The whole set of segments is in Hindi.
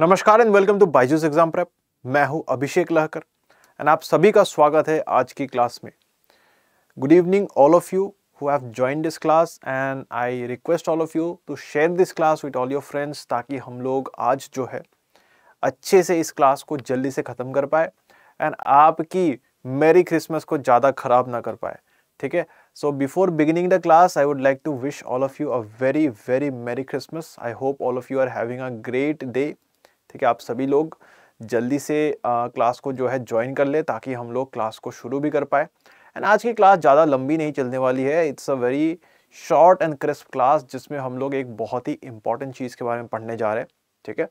नमस्कार and welcome to Byju's exam prep मैं हूं अभिषेक लहकर एंड आप सभी का स्वागत है आज की क्लास में good evening all of you who have join this class and I request all of you to share this class with all your friends ताकि हम लोग आज जो है अच्छे से इस क्लास को जल्दी से ख़त्म कर पाए एंड आपकी मेरी क्रिसमस को ज़्यादा ख़राब ना कर पाए ठीक है so before beginning the class I would like to wish all of you a very very merry Christmas I hope all of you are having a great day ठीक है आप सभी लोग जल्दी से क्लास को जो है ज्वाइन कर ले ताकि हम लोग क्लास को शुरू भी कर पाए एंड आज की क्लास ज़्यादा लंबी नहीं चलने वाली है it's a very short and crisp class जिसमें हम लोग एक बहुत ही इंपॉर्टेंट चीज़ के बारे में पढ़ने जा रहे हैं ठीक है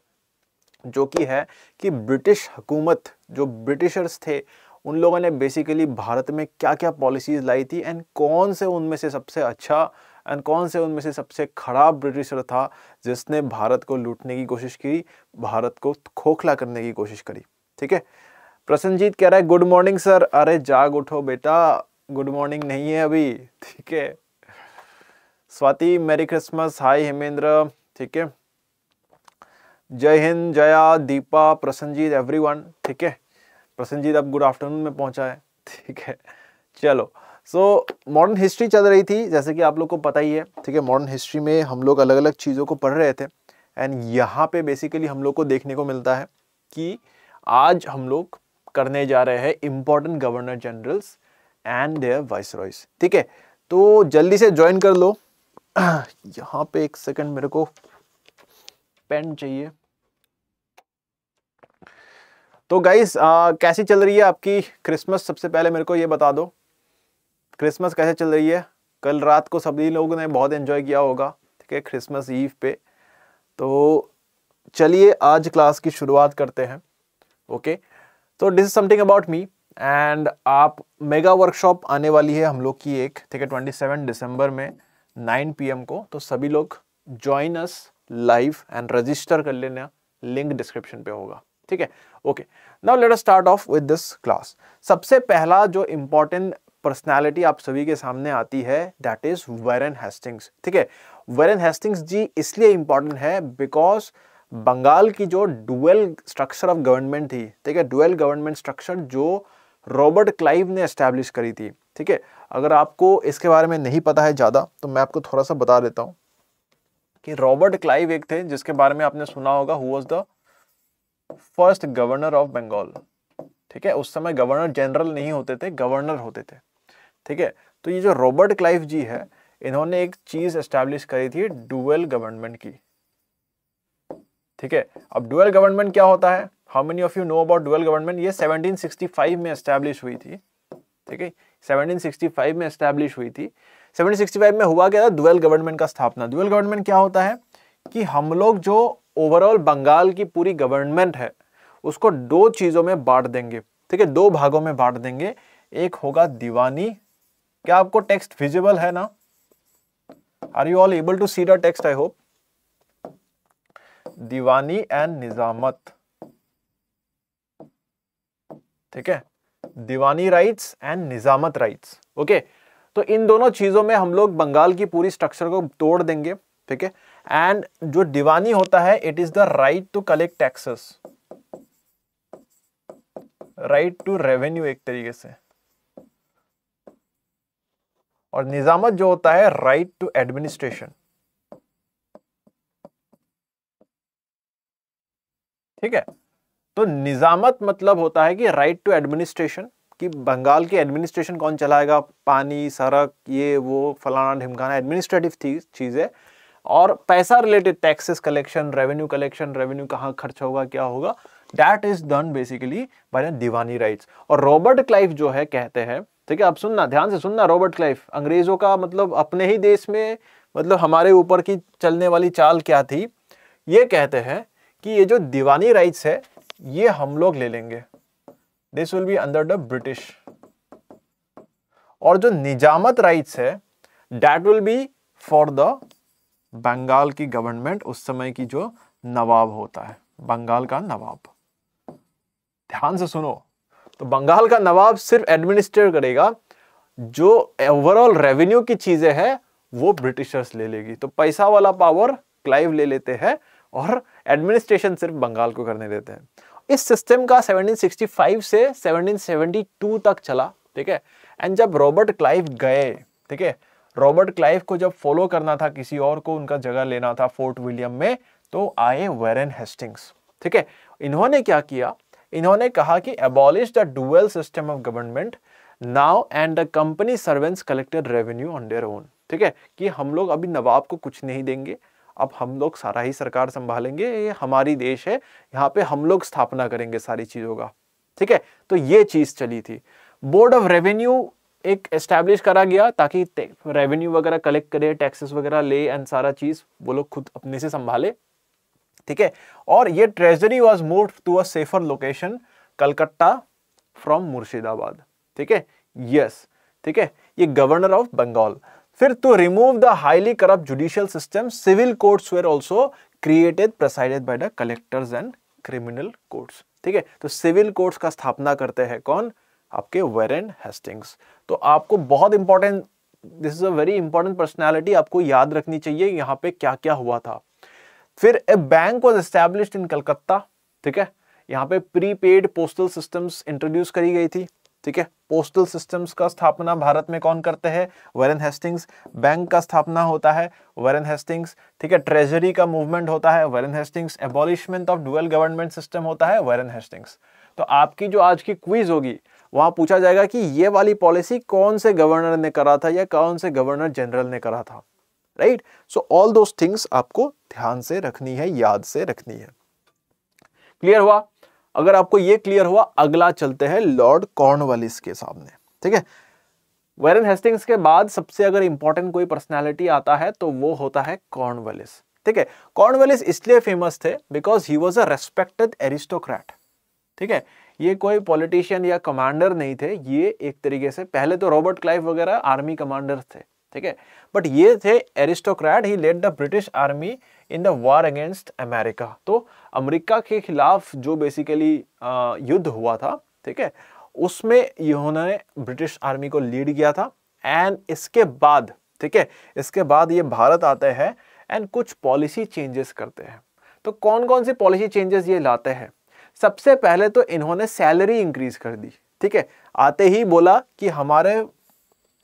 जो कि है कि ब्रिटिश हुकूमत जो ब्रिटिशर्स थे उन लोगों ने बेसिकली भारत में क्या क्या पॉलिसीज़ लाई थी एंड कौन से उनमें से सबसे अच्छा एंड कौन से उनमें से सबसे खराब ब्रिटिशर था जिसने भारत को लूटने की कोशिश की भारत को खोखला करने की कोशिश करी ठीक है प्रसन्नजीत कह रहा है गुड मॉर्निंग सर अरे जाग उठो बेटा गुड मॉर्निंग नहीं है अभी ठीक है Swati merry Christmas hi Hemendra ठीक है जय हिंद जया दीपा प्रसन्नजीत एवरीवन ठीक है प्रसन्नजीत अब गुड आफ्टरनून में पहुंचा है ठीक है चलो सो मॉडर्न हिस्ट्री चल रही थी जैसे कि आप लोग को पता ही है ठीक है मॉडर्न हिस्ट्री में हम लोग अलग अलग चीज़ों को पढ़ रहे थे एंड यहाँ पे बेसिकली हम लोग को देखने को मिलता है कि आज हम लोग करने जा रहे हैं important governor generals and their viceroys ठीक है तो जल्दी से ज्वाइन कर लो यहाँ पे एक सेकंड मेरे को पेन चाहिए तो गाइस कैसी चल रही है आपकी क्रिसमस सबसे पहले मेरे को ये बता दो क्रिसमस कैसे चल रही है कल रात को सभी लोगों ने बहुत इन्जॉय किया होगा ठीक है क्रिसमस ईव पे तो चलिए आज क्लास की शुरुआत करते हैं ओके तो this is something about me and आप मेगा वर्कशॉप आने वाली है हम लोग की एक ठीक है ट्वेंटी सेवन दिसंबर में नाइन पी एम को तो सभी लोग join us live and register कर लेना लिंक डिस्क्रिप्शन पे होगा ठीक है okay now let start off with this class सबसे पहला जो इम्पोर्टेंट पर्सनैलिटी आप सभी के सामने आती है दैट इज वेरन हेस्टिंग्स ठीक है वेरन हेस्टिंग्स जी इसलिए इंपॉर्टेंट है बिकॉज बंगाल की जो डुअल स्ट्रक्चर ऑफ गवर्नमेंट थी ठीक है डुअल गवर्नमेंट स्ट्रक्चर जो रॉबर्ट क्लाइव ने एस्टैब्लिश करी थी ठीक है अगर आपको इसके बारे में नहीं पता है ज़्यादा तो मैं आपको थोड़ा सा बता देता हूँ कि रॉबर्ट क्लाइव एक थे जिसके बारे में आपने सुना होगा who was the first governor of Bengal ठीक है उस समय गवर्नर जनरल नहीं होते थे गवर्नर होते थे ठीक है तो ये जो रॉबर्ट क्लाइव जी है इन्होंने एक चीज एस्टेब्लिश करी थी डुअल गवर्नमेंट की ठीक है अब डुअल गवर्नमेंट क्या होता है how many of you know about dual government ये 1765 में एस्टेब्लिश हुई थी ठीक है 1765 में एस्टेब्लिश हुई थी 1765 में हुआ क्या था डुअल गवर्नमेंट का स्थापना डुअल गवर्नमेंट क्या होता है कि हम लोग जो ओवरऑल बंगाल की पूरी गवर्नमेंट है उसको दो चीज़ों में बांट देंगे ठीक है दो भागों में बांट देंगे एक होगा दीवानी क्या आपको टेक्स्ट विजिबल है ना are you all able to see the text I hope Diwani and Nizamat ठीक है Diwani rights and Nizamat rights okay तो इन दोनों चीजों में हम लोग बंगाल की पूरी स्ट्रक्चर को तोड़ देंगे ठीक है एंड जो दीवानी होता है it is the right to collect taxes right to revenue एक तरीके से और निजामत जो होता है राइट टू एडमिनिस्ट्रेशन ठीक है तो निजामत मतलब होता है कि राइट टू एडमिनिस्ट्रेशन कि बंगाल की एडमिनिस्ट्रेशन कौन चलाएगा पानी सड़क ये वो फलाना ढिमकाना एडमिनिस्ट्रेटिव चीज़ें और पैसा related taxes collection revenue collection revenue कहाँ खर्च होगा क्या होगा that is done basically by the Diwani rights और रॉबर्ट क्लाइव जो है कहते हैं ठीक है आप सुनना ध्यान से सुनना रॉबर्ट क्लाइफ अंग्रेज़ों का मतलब अपने ही देश में मतलब हमारे ऊपर की चलने वाली चाल क्या थी ये कहते हैं कि ये जो दीवानी राइट्स है ये हम लोग ले लेंगे this will be under the British और जो निजामत राइट्स है that will be for the Bengal की गवर्नमेंट उस समय की जो नवाब होता है बंगाल का नवाब ध्यान से सुनो तो बंगाल का नवाब सिर्फ एडमिनिस्ट्रेट करेगा जो ओवरऑल रेवेन्यू की चीज़ें हैं वो ब्रिटिशर्स ले लेगी तो पैसा वाला पावर क्लाइव ले लेते हैं और एडमिनिस्ट्रेशन सिर्फ बंगाल को करने देते हैं इस सिस्टम का 1765 से 1772 तक चला ठीक है एंड जब रॉबर्ट क्लाइव गए ठीक है रॉबर्ट क्लाइव को जब फॉलो करना था किसी और को उनका जगह लेना था फोर्ट विलियम में तो आए वेरन हेस्टिंग्स ठीक है इन्होंने क्या किया इन्होंने कहा कि abolish the dual system of government now and the company servants collected revenue on their own ठीक है कि हम लोग अभी नवाब को कुछ नहीं देंगे अब हम लोग सारा ही सरकार संभालेंगे ये हमारी देश है यहाँ पे हम लोग स्थापना करेंगे सारी चीज़ों का ठीक है तो ये चीज़ चली थी बोर्ड ऑफ रेवेन्यू एक एस्टेब्लिश करा गया ताकि रेवेन्यू वगैरह कलेक्ट करे टैक्सेस वगैरह ले एंड सारा चीज़ वो लोग खुद अपने से संभाले ठीक है और ये treasury was move to a safer location Calcutta from Murshidabad ठीक है यस ठीक है ये गवर्नर ऑफ बंगाल फिर to remove the highly corrupt judicial system civil courts were also created presided by the collectors and criminal courts ठीक है तो सिविल कोर्ट्स का स्थापना करते हैं कौन आपके वेरन हेस्टिंग्स तो आपको बहुत important this is a very important personality आपको याद रखनी चाहिए यहाँ पे क्या क्या हुआ था फिर a bank was establish in Calcutta ठीक है यहाँ पे प्रीपेड पोस्टल सिस्टम्स इंट्रोड्यूस करी गई थी ठीक है पोस्टल सिस्टम्स का स्थापना भारत में कौन करते हैं वरन हेस्टिंग्स बैंक का स्थापना होता है वरन हेस्टिंग्स ठीक है ट्रेजरी का मूवमेंट होता है Warren Hastings abolishment of dual government system होता है वरन हेस्टिंग्स तो आपकी जो आज की क्विज होगी वहां पूछा जाएगा कि ये वाली पॉलिसी कौन से गवर्नर ने करा था या कौन से गवर्नर जनरल ने करा था right so all those things आपको ध्यान से रखनी है याद से रखनी है क्लियर हुआ अगर आपको ये क्लियर हुआ अगला चलते हैं लॉर्ड कॉर्नवालिस के सामने ठीक है वेरन हेस्टिंग्स के बाद सबसे अगर इंपॉर्टेंट कोई पर्सनैलिटी आता है तो वो होता है कॉर्नवालिस ठीक है कॉर्नवालिस इसलिए फेमस थे because he was a respected aristocrat ठीक है ये कोई पॉलिटिशियन या कमांडर नहीं थे ये एक तरीके से पहले तो रॉबर्ट क्लाइव वगैरह आर्मी कमांडर थे ठीक है बट ये थे aristocrat he led the British army in the war against America तो अमेरिका के खिलाफ जो बेसिकली युद्ध हुआ था ठीक है उसमें इन्होंने ब्रिटिश आर्मी को लीड किया था एंड इसके बाद ठीक है इसके बाद ये भारत आते हैं एंड कुछ पॉलिसी चेंजेस करते हैं तो कौन कौन सी पॉलिसी चेंजेस ये लाते हैं सबसे पहले तो इन्होंने सैलरी इंक्रीज कर दी ठीक है आते ही बोला कि हमारे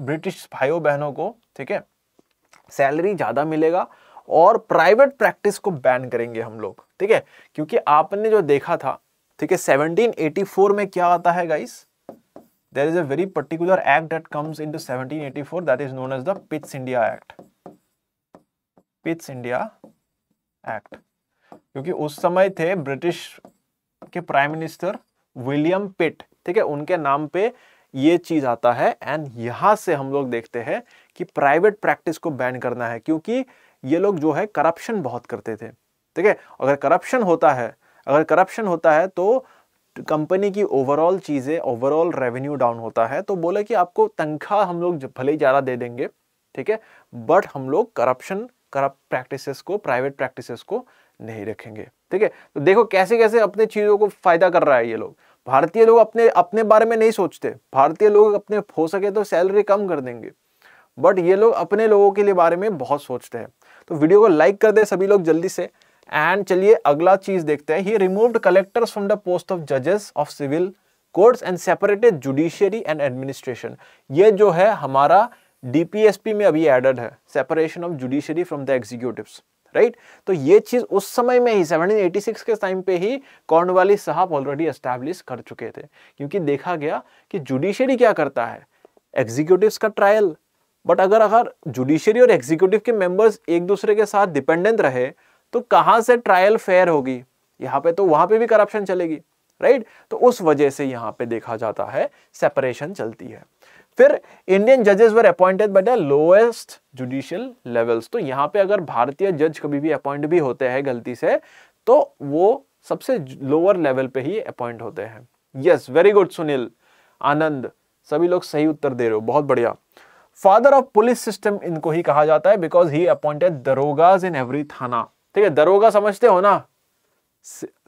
ब्रिटिश भाइयों बहनों को ठीक है सैलरी ज़्यादा मिलेगा और प्राइवेट प्रैक्टिस को बैन करेंगे हम लोग ठीक है क्योंकि आपने जो देखा था ठीक है 1784 में क्या आता है guys there is a very particular act that comes in to seventeen eighty four that is known as the Pitt's India act Pitt's India act क्योंकि उस समय थे ब्रिटिश के प्राइम मिनिस्टर विलियम पिट ठीक है उनके नाम पे ये चीज़ आता है एंड यहां से हम लोग देखते हैं कि प्राइवेट प्रैक्टिस को बैन करना है क्योंकि ये लोग जो है करप्शन बहुत करते थे ठीक है अगर करप्शन होता है अगर करप्शन होता है तो कंपनी की ओवरऑल चीज़ें ओवरऑल रेवेन्यू डाउन होता है तो बोले कि आपको तनख्वाह हम लोग भले ही ज़्यादा दे देंगे ठीक है बट हम लोग करप्शन करप्ट प्रैक्टिसेस को प्राइवेट प्रैक्टिसेस को नहीं रखेंगे ठीक है तो देखो कैसे कैसे अपने चीज़ों को फ़ायदा कर रहा है ये लोग भारतीय लोग अपने अपने बारे में नहीं सोचते भारतीय लोग अपने हो सके तो सैलरी कम कर देंगे बट ये लोग अपने लोगों के लिए बारे में बहुत सोचते हैं तो वीडियो को लाइक कर दे सभी लोग जल्दी से एंड चलिए अगला चीज देखते हैं he removed collectors from the post of जजेस of civil courts and separated judiciary and administration ये जो है हमारा डीपीएसपी में अभी एडेड है separation of judiciary from the executives right तो ये चीज़ उस समय में ही 1786 के टाइम पे ही कॉर्नवाली साहब ऑलरेडी एस्टैब्लिश कर चुके थे क्योंकि देखा गया कि जुडिशरी क्या करता है एग्जीक्यूटिव का ट्रायल बट अगर अगर जुडिशरी और एग्जीक्यूटिव के मेंबर्स एक दूसरे के साथ डिपेंडेंट रहे तो कहां से ट्रायल फेयर होगी यहाँ पे तो वहां पे भी करप्शन चलेगी राइट तो उस वजह से यहाँ पे देखा जाता है सेपरेशन चलती है फिर इंडियन जजेस were appointed by the lowest judicial levels तो यहां पे अगर भारतीय जज कभी भी अपॉइंट भी होते हैं गलती से तो वो सबसे लोअर लेवल पे ही अपॉइंट होते हैं yes very good Sunil Anand सभी लोग सही उत्तर दे रहे हो बहुत बढ़िया फादर ऑफ पुलिस सिस्टम इनको ही कहा जाता है because he appointed darogas in every thana ठीक है दरोगा समझते हो ना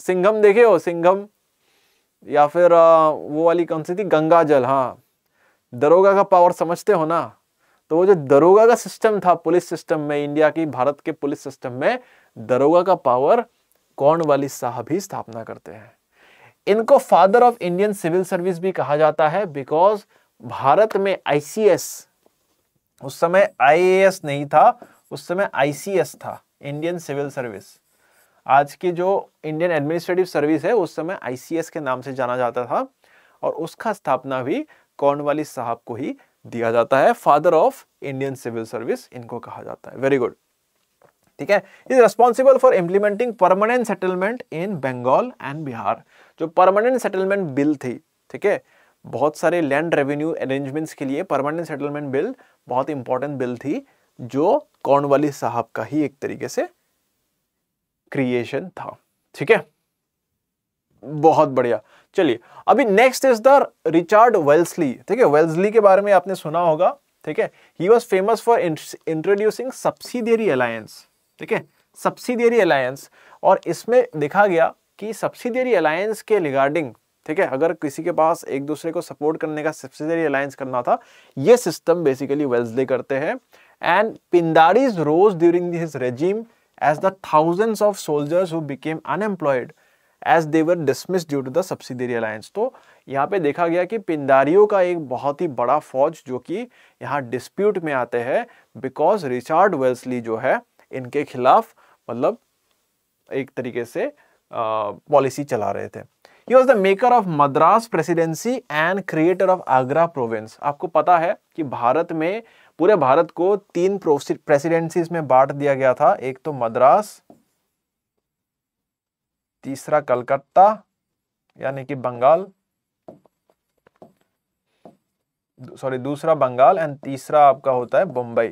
सिंघम देखे हो सिंघम या फिर वो वाली कौन सी थी गंगा जल हाँ दरोगा का पावर समझते हो ना तो वो जो दरोगा का सिस्टम था पुलिस सिस्टम में इंडिया की भारत के पुलिस सिस्टम में दरोगा का पावर कौन वाली साहब ही स्थापना करते हैं इनको father of Indian civil service भी कहा जाता है बिकॉज भारत में आईसीएस उस समय आईएएस नहीं था उस समय आईसीएस था इंडियन सिविल सर्विस आज की जो इंडियन एडमिनिस्ट्रेटिव सर्विस है उस समय आईसीएस के नाम से जाना जाता था और उसका स्थापना भी कॉर्नवालिस साहब को ही दिया जाता है father of Indian civil service इनको कहा जाता है वेरी गुड ठीक है is responsible for implementing permanent settlement in Bengal and Bihar जो परमानेंट सेटलमेंट बिल थी ठीक है बहुत सारे लैंड रेवेन्यू अरेंजमेंट्स के लिए परमानेंट सेटलमेंट बिल बहुत इंपॉर्टेंट बिल थी जो कॉर्नवालिस साहब का ही एक तरीके से क्रिएशन था ठीक है बहुत बढ़िया चलिए अभी next is the Richard Wellesley ठीक है वेल्सली के बारे में आपने सुना होगा ठीक है he was famous for introducing subsidiary alliance ठीक है सब्सिडियरी अलायंस और इसमें देखा गया कि सब्सिडियरी अलायंस के रिगार्डिंग ठीक है अगर किसी के पास एक दूसरे को सपोर्ट करने का सब्सिडियरी अलायंस करना था ये सिस्टम बेसिकली वेल्सले करते हैं and Pindaris rose during this regime as the thousands of soldiers who became unemployed as they were dismissed due to the subsidiary alliance तो यहाँ पे देखा गया कि पिंडारियों का एक बहुत ही बड़ा फौज जो कि यहाँ डिस्प्यूट में आते हैं बिकॉज रिचार्ड वेल्सली जो है इनके खिलाफ मतलब एक तरीके से पॉलिसी चला रहे थे he was the maker of Madras presidency and creator of Agra province आपको पता है कि भारत में पूरे भारत को तीन प्रेसिडेंसीज में बांट दिया गया था एक तो मद्रास तीसरा कलकत्ता यानी कि बंगाल सॉरी दूसरा बंगाल एंड तीसरा आपका होता है बंबई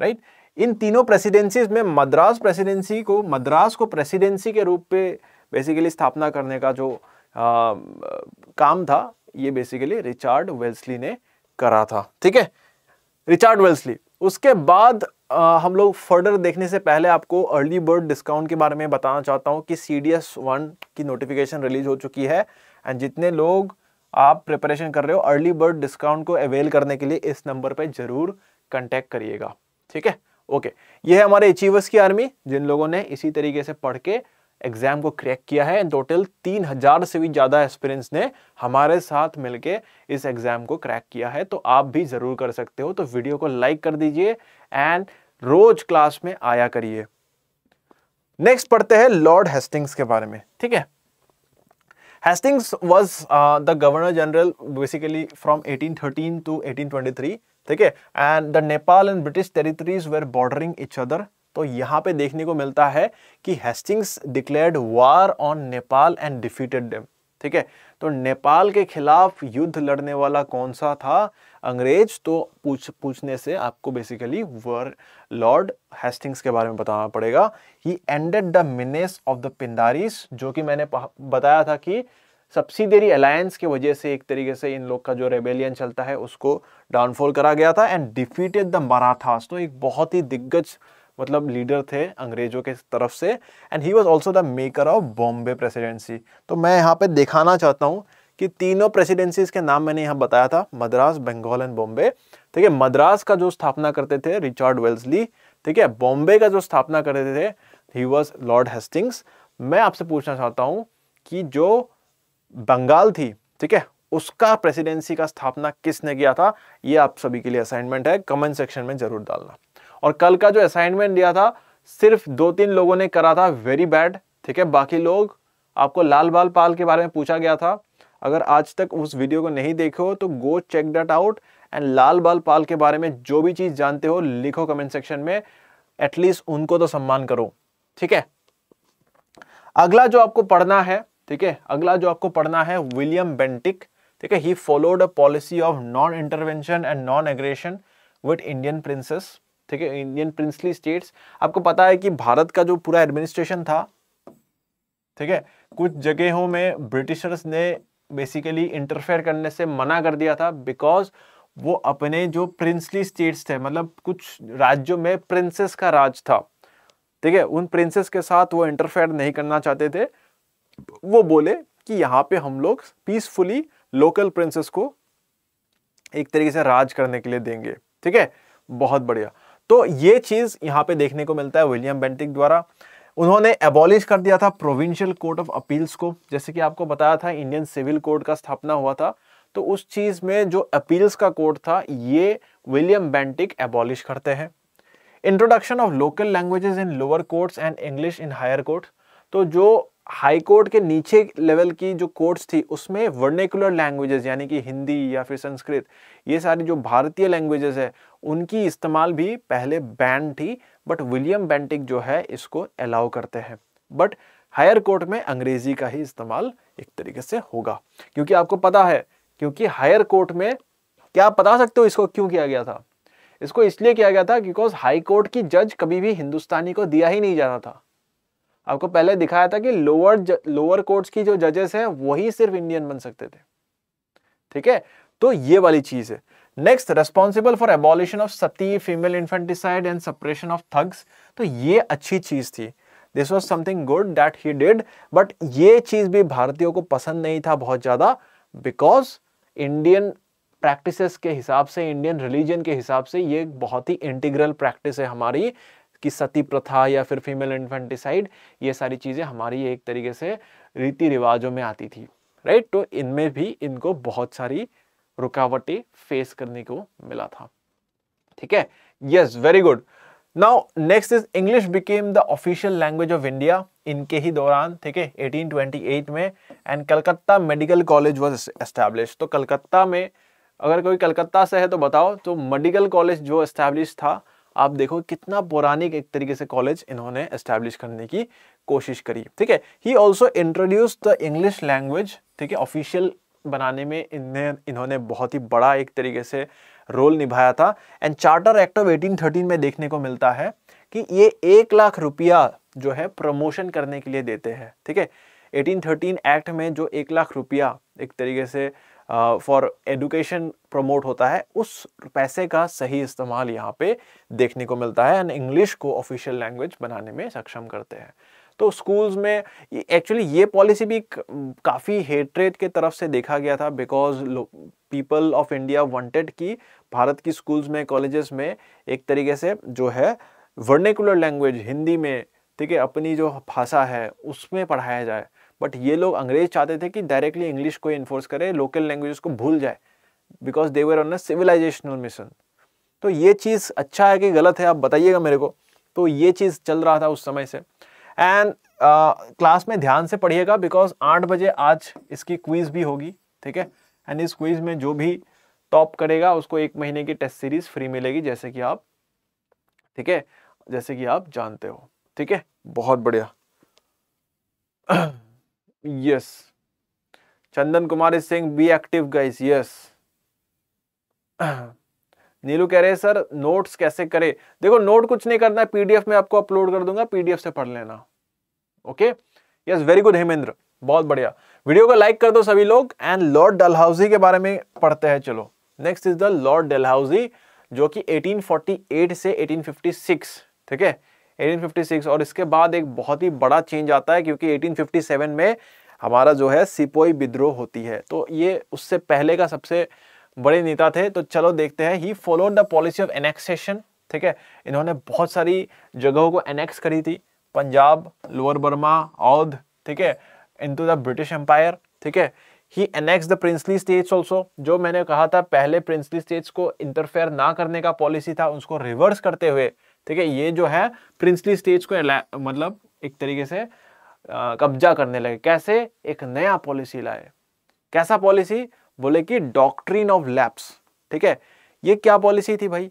राइट इन तीनों प्रेसिडेंसीज में मद्रास प्रेसिडेंसी को मद्रास को प्रेसिडेंसी के रूप पे बेसिकली स्थापना करने का जो आ, काम था ये बेसिकली रिचार्ड वेल्सली ने करा था ठीक है रिचार्ड वेल्सली उसके बाद आ, हम लोग फर्दर देखने से पहले आपको अर्ली बर्ड डिस्काउंट के बारे में बताना चाहता हूँ कि सी डी की नोटिफिकेशन रिलीज हो चुकी है एंड जितने लोग आप प्रिपरेशन कर रहे हो अर्ली बर्ड डिस्काउंट को अवेल करने के लिए इस नंबर पर ज़रूर कंटेक्ट करिएगा ठीक है ओके ये है हमारे अचीवर्स की आर्मी जिन लोगों ने इसी तरीके से पढ़ के एग्जाम को क्रैक किया है टोटल तीन हजार से भी ज़्यादा एक्सपीरियंस ने हमारे साथ मिलके इस एग्ज़ाम को क्रैक किया है तो आप भी ज़रूर कर सकते हो तो वीडियो को लाइक कर दीजिए एंड रोज क्लास में आया करिए नेक्स्ट पढ़ते हैं लॉर्ड हेस्टिंग्स के बारे में ठीक है Hastings was the governor general basically from 1813 to 1823 ठीक है and the Nepal and British territories were bordering each other तो यहां पे देखने को मिलता है कि Hastings declared war on Nepal and defeated them ठीक है तो नेपाल के खिलाफ युद्ध लड़ने वाला कौन सा था अंग्रेज तो पूछ पूछने से आपको बेसिकली वर लॉर्ड हेस्टिंग्स के बारे में बताना पड़ेगा he ended the menace of the Pindaris जो कि मैंने बताया था कि सब्सिडरी अलायंस की वजह से एक तरीके से इन लोग का जो रेबेलियन चलता है उसको डाउनफॉल करा गया था एंड डिफीटेड द मराथास तो एक बहुत ही दिग्गज मतलब लीडर थे अंग्रेजों के तरफ से and he was also the maker of Bombay presidency तो मैं यहाँ पे दिखाना चाहता हूँ कि तीनों प्रेसिडेंसीज के नाम मैंने यहाँ बताया था मद्रास बंगाल एंड बॉम्बे ठीक है मद्रास का जो स्थापना करते थे रिचर्ड वेल्सली ठीक है बॉम्बे का जो स्थापना करते थे ही वॉज लॉर्ड हेस्टिंग्स मैं आपसे पूछना चाहता हूँ कि जो बंगाल थी ठीक है उसका प्रेसिडेंसी का स्थापना किसने किया था ये आप सभी के लिए असाइनमेंट है कमेंट सेक्शन में जरूर डालना और कल का जो असाइनमेंट दिया था सिर्फ दो तीन लोगों ने करा था वेरी बैड ठीक है बाकी लोग आपको लाल बाल पाल के बारे में पूछा गया था अगर आज तक उस वीडियो को नहीं देखे हो तो go check that out and Lal Bal Pal के बारे में जो भी चीज़ जानते हो लिखो कमेंट सेक्शन में एटलीस्ट उनको तो सम्मान करो ठीक है अगला जो आपको पढ़ना है ठीक है अगला जो आपको पढ़ना है विलियम बेंटिक ठीक है he followed a policy of non intervention and non aggression with Indian princes ठीक है इंडियन प्रिंसली स्टेट्स आपको पता है कि भारत का जो पूरा एडमिनिस्ट्रेशन था ठीक है कुछ जगहों में ब्रिटिशर्स ने बेसिकली इंटरफेयर करने से मना कर दिया था बिकॉज वो अपने जो प्रिंसली स्टेट्स थे मतलब कुछ राज्यों में प्रिंसेस का राज था ठीक है उन प्रिंसेस के साथ वो इंटरफेयर नहीं करना चाहते थे वो बोले कि यहाँ पे हम लोग पीसफुली लोकल प्रिंसेस को एक तरीके से राज करने के लिए देंगे ठीक है बहुत बढ़िया तो ये चीज़ यहाँ पे देखने को मिलता है विलियम बेंटिक द्वारा उन्होंने एबॉलिश कर दिया था प्रोविंशियल कोर्ट ऑफ अपील्स को जैसे कि आपको बताया था इंडियन सिविल कोर्ट का स्थापना हुआ था तो उस चीज़ में जो अपील्स का कोर्ट था ये विलियम बेंटिक एबॉलिश करते हैं introduction of local languages in lower courts and English in higher court तो जो हाई कोर्ट के नीचे लेवल की जो कोर्ट्स थी उसमें वर्नेकुलर लैंग्वेजेस यानी कि हिंदी या फिर संस्कृत ये सारी जो भारतीय लैंग्वेजेस है उनकी इस्तेमाल भी पहले बैन थी बट विलियम बेंटिक जो है इसको अलाउ करते हैं बट हायर कोर्ट में अंग्रेजी का ही इस्तेमाल एक तरीके से होगा क्योंकि आपको पता है क्योंकि हायर कोर्ट में क्या आप बता सकते हो इसको क्यों किया गया था इसको इसलिए किया गया था बिकॉज हाई कोर्ट की जज कभी भी हिंदुस्तानी को दिया ही नहीं जाना था आपको पहले दिखाया था कि लोअर लोअर कोर्ट्स की जो जजेस हैं वही सिर्फ इंडियन बन सकते थे ठीक है तो ये वाली चीज है next responsible for abolition of sati female infanticide and suppression of thugs तो ये अच्छी चीज थी this was something good that he did but ये चीज भी भारतीयों को पसंद नहीं था बहुत ज्यादा बिकॉज इंडियन प्रैक्टिसेस के हिसाब से इंडियन रिलीजन के हिसाब से ये बहुत ही इंटीग्रल प्रैक्टिस है हमारी कि सती प्रथा या फिर फीमेल इन्फेंटिसाइड ये सारी चीज़ें हमारी एक तरीके से रीति रिवाजों में आती थी राइट तो इनमें भी इनको बहुत सारी रुकावटें फेस करने को मिला था ठीक है yes very good now next is English became the official language of India इनके ही दौरान ठीक है 1828 में and Calcutta medical college was establish तो कलकत्ता में अगर कोई कलकत्ता से है तो बताओ तो मेडिकल कॉलेज जो एस्टैब्लिश था आप देखो कितना पौराणिक एक तरीके से कॉलेज इन्होंने एस्टेब्लिश करने की कोशिश करी ठीक है he also introduce the English language ठीक है ऑफिशियल बनाने में इन्हें इन्होंने बहुत ही बड़ा एक तरीके से रोल निभाया था and charter act of thirteen में देखने को मिलता है कि ये एक लाख रुपया जो है प्रमोशन करने के लिए देते हैं ठीक है 1813 एक्ट में जो एक लाख रुपया एक तरीके से फॉर एजुकेशन प्रमोट होता है उस पैसे का सही इस्तेमाल यहाँ पे देखने को मिलता है एंड इंग्लिश को ऑफिशियल लैंग्वेज बनाने में सक्षम करते हैं तो स्कूल्स में एक्चुअली ये पॉलिसी भी काफ़ी हेटरेट के तरफ से देखा गया था because people of India wanted कि भारत की स्कूल्स में कॉलेजेस में एक तरीके से जो है वर्नेकुलर लैंग्वेज हिंदी में ठीक है अपनी जो भाषा है उसमें पढ़ाया जाए बट ये लोग अंग्रेज चाहते थे कि डायरेक्टली इंग्लिश को इन्फोर्स करे लोकल लैंग्वेज को भूल जाए because they were on a civilisational mission तो ये चीज़ अच्छा है कि गलत है आप बताइएगा मेरे को तो ये चीज़ चल रहा था उस समय से एंड क्लास uh, में ध्यान से पढ़िएगा बिकॉज आठ बजे आज इसकी क्विज भी होगी ठीक है एंड इस क्विज में जो भी टॉप करेगा उसको एक महीने की टेस्ट सीरीज फ्री मिलेगी जैसे कि आप ठीक है जैसे कि आप जानते हो ठीक है बहुत बढ़िया yes Chandan Kumar Singh be active guys yes Neelu कह रहे हैं सर नोट्स कैसे करें देखो नोट कुछ नहीं करना है पीडीएफ में आपको अपलोड कर दूंगा पीडीएफ से पढ़ लेना okay yes very good Hemendra बहुत बढ़िया वीडियो को लाइक कर दो सभी लोग एंड लॉर्ड डलहाउजी के बारे में पढ़ते हैं चलो next is the Lord Dalhousie जो कि 1848 से 1856 ठीक है 1856 और इसके बाद एक बहुत ही बड़ा चेंज आता है क्योंकि 1857 में हमारा जो है सिपोई विद्रोह होती है तो ये उससे पहले का सबसे बड़े नेता थे तो चलो देखते हैं he follow the policy of annexation ठीक है इन्होंने बहुत सारी जगहों को एनेक्स करी थी पंजाब लोअर बर्मा औध ठीक है इन द ब्रिटिश एम्पायर ठीक है he annex the princely states also जो मैंने कहा था पहले प्रिंसली स्टेट्स को इंटरफेयर ना करने का पॉलिसी था उसको रिवर्स करते हुए ठीक है ये जो है प्रिंसली स्टेज को मतलब एक तरीके से कब्जा करने लगे कैसे एक नया पॉलिसी लाए कैसा पॉलिसी बोले कि डॉक्ट्रीन ऑफ लैप्स ठीक है ये क्या पॉलिसी थी भाई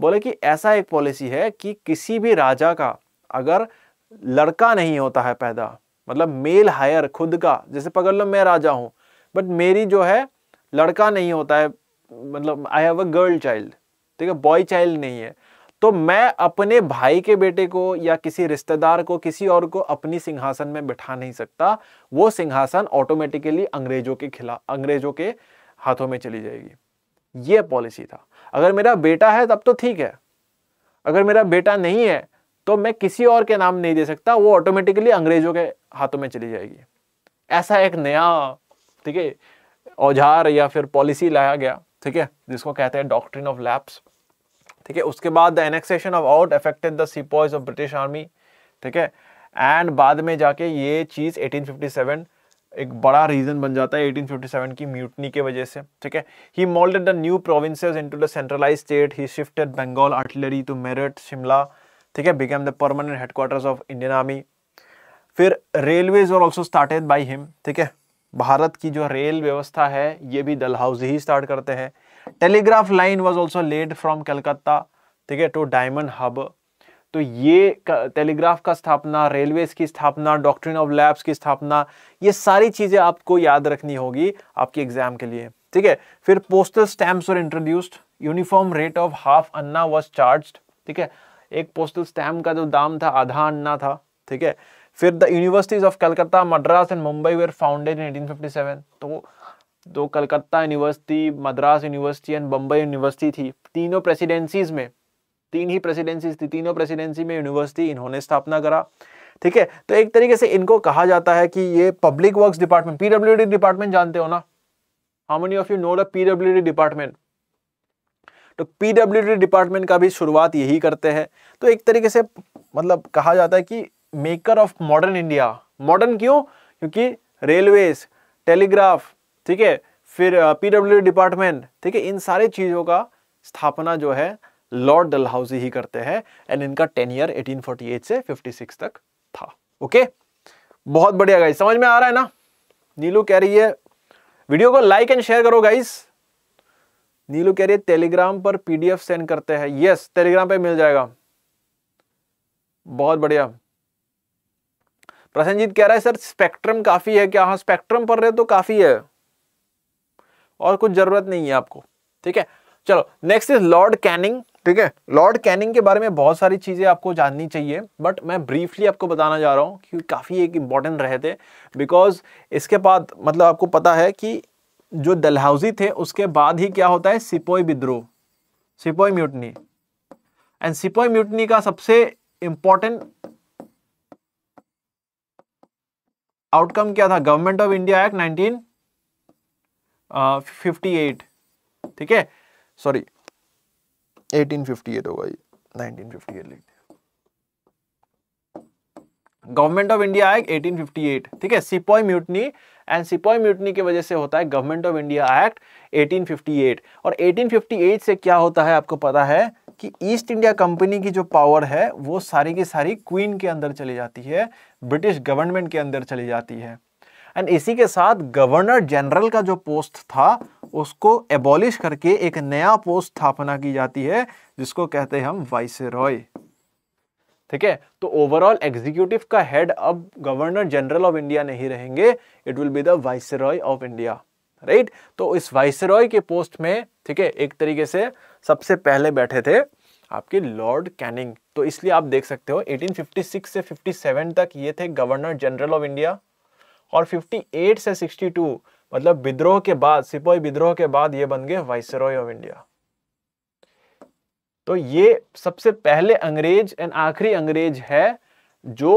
बोले कि ऐसा एक पॉलिसी है कि किसी भी राजा का अगर लड़का नहीं होता है पैदा मतलब मेल हायर खुद का जैसे पकड़ लो मैं राजा हूँ बट मेरी जो है लड़का नहीं होता है मतलब I have a girl child ठीक है बॉय चाइल्ड नहीं है तो मैं अपने भाई के बेटे को या किसी रिश्तेदार को किसी और को अपनी सिंहासन में बिठा नहीं सकता वो सिंहासन ऑटोमेटिकली अंग्रेजों के खिलाफ अंग्रेजों के हाथों में चली जाएगी ये पॉलिसी था अगर मेरा बेटा है तब तो ठीक है अगर मेरा बेटा नहीं है तो मैं किसी और के नाम नहीं दे सकता वो ऑटोमेटिकली अंग्रेजों के हाथों में चली जाएगी ऐसा एक नया ठीक है औजार या फिर पॉलिसी लाया गया ठीक है जिसको कहते हैं डॉक्ट्रिन ऑफ लैप्स ठीक है उसके बाद the annexation of Awadh affected the sepoys of British army ठीक है एंड बाद में जाके ये चीज़ 1857 एक बड़ा रीज़न बन जाता है 1857 की म्यूटनी के वजह से ठीक है he moulded the new provinces into the centralise state he shifted Bengal artillery to Meerut Shimla ठीक है became the permanent headquarters of Indian army फिर रेलवेज और ऑल्सो स्टार्टेड बाई हिम ठीक है भारत की जो रेल व्यवस्था है ये भी दलहाउजी ही स्टार्ट करते हैं telegraph line was also laid from Calcutta ठीक है टू डायमंड हब तो ये टेलीग्राफ का स्थापना रेलवेज की स्थापना डॉक्ट्रिन ऑफ लैब्स की स्थापना ये सारी चीज़ें आपको याद रखनी होगी आपके एग्जाम के लिए ठीक है फिर पोस्टल स्टैम्प्स और introduced uniform rate of half anna was charge ठीक है एक पोस्टल स्टैम्प का जो दाम था आधा अन्ना था ठीक है फिर the universities of Calcutta Madras and Mumbai were founded in 1857 तो तो Calcutta university Madras university and Bombay university थी तीनों प्रेसिडेंसीज में तीन ही प्रेसिडेंसीज थी तीनों प्रेसिडेंसी में यूनिवर्सिटी इन्होंने स्थापना करा ठीक है तो एक तरीके से इनको कहा जाता है कि ये public works department PW department जानते हो ना how many of you know the PW department तो पीडब्ल्यू डिपार्टमेंट का भी शुरुआत यही करते हैं तो एक तरीके से मतलब कहा जाता है कि maker of modern India modern क्यों क्योंकि रेलवेज टेलीग्राफ ठीक है फिर पीडब्ल्यू डिपार्टमेंट ठीक है इन सारी चीज़ों का स्थापना जो है लॉर्ड डलहाउजी ही करते हैं एंड इनका टेन ईयर 1848 से 56 तक था ओके बहुत बढ़िया गाइस समझ में आ रहा है ना नीलू कह रही है वीडियो को लाइक एंड शेयर करो गाइस नीलू कह रही है टेलीग्राम पर पीडीएफ सेंड करते हैं यस टेलीग्राम पे मिल जाएगा बहुत बढ़िया प्रसन्नजीत कह रहा है सर स्पेक्ट्रम काफी है क्या हाँ स्पेक्ट्रम पर रहे तो काफी है और कुछ ज़रूरत नहीं है आपको ठीक है चलो नेक्स्ट इज लॉर्ड कैनिंग ठीक है लॉर्ड कैनिंग के बारे में बहुत सारी चीज़ें आपको जाननी चाहिए बट मैं ब्रीफली आपको बताना जा रहा हूँ क्योंकि काफ़ी एक इंपॉर्टेंट रहे थे बिकॉज इसके बाद मतलब आपको पता है कि जो दलहाउजी थे उसके बाद ही क्या होता है सिपोई विद्रोह sepoy mutiny and sepoy mutiny का सबसे इंपॉर्टेंट आउटकम क्या था government of India act nineteen fifty eight ठीक है सॉरी एटीन फिफ्टी एट होगा ये नाइनटीन फिफ्टी एट लिख government of India act eighteen fifty eight ठीक है sepoy mutiny and sepoy mutiny की वजह से होता है गवर्नमेंट ऑफ इंडिया एक्ट 1858 और 1858 से क्या होता है आपको पता है कि ईस्ट इंडिया कंपनी की जो पावर है वो सारी की सारी क्वीन के अंदर चली जाती है ब्रिटिश गवर्नमेंट के अंदर चली जाती है एंड इसी के साथ गवर्नर जनरल का जो पोस्ट था उसको एबॉलिश करके एक नया पोस्ट स्थापना की जाती है जिसको कहते हैं हम वाइस रॉय ठीक है तो ओवरऑल एग्जीक्यूटिव का हेड अब गवर्नर जनरल ऑफ इंडिया नहीं रहेंगे it will be the viceroy of India right तो इस वाइस रॉय के पोस्ट में ठीक है एक तरीके से सबसे पहले बैठे थे आपके लॉर्ड कैनिंग तो इसलिए आप देख सकते हो 1856 से 57 तक ये थे गवर्नर जनरल ऑफ इंडिया और 58 से 62 मतलब विद्रोह के बाद सिपोही विद्रोह के बाद ये बन गए वाइसरॉय ऑफ इंडिया तो ये सबसे पहले अंग्रेज एंड आखिरी अंग्रेज है जो